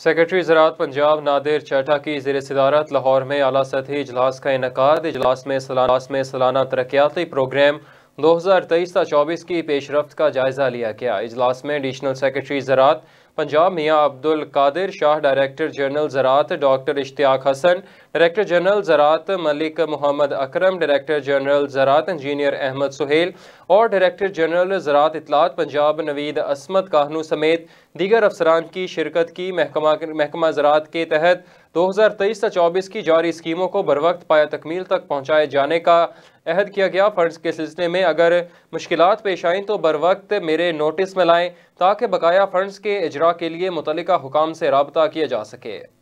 secretary ज़रात पंजाब नादिर चाटा की जेर सदारत लाहौर में अला सतही इजलास का इनका इजलास में सलास में सालाना तरक्याती प्रोग्राम दो हज़ार तेईस चौबीस की पेशरफ का जायज़ा लिया गया इजलास में एडिशनल सेक्रेटरी ज़रात पंजाब मियाँ अब्दुल कादिर शाह डायरेक्टर जनरल ज़रात doctor Ishtiaq Hasan director general ज़रात मलिक मोहम्मद अकरम डायरेक्टर जनरल ज़रात इंजीनियर अहमद सुहेल और डायरेक्टर जनरल ज़रात इतलात पंजाब नवीद असमत काहनू समेत दीगर अफसरान की शिरकत की महकमा महकमा ज़रात के तहत दो हज़ार तेईस से चौबीस की जारी स्कीमों को बर वक्त पाया तकमील तक पहुँचाए जाने का अहद किया गया फ़ंड्स के सिलसिले में अगर मुश्किल पेश आएँ तो बर वक्त मेरे नोटिस में लाएँ ताकि बकाया फ़ंडस के अजरा के लिए मुतल हुकाम से रबता किया जा सके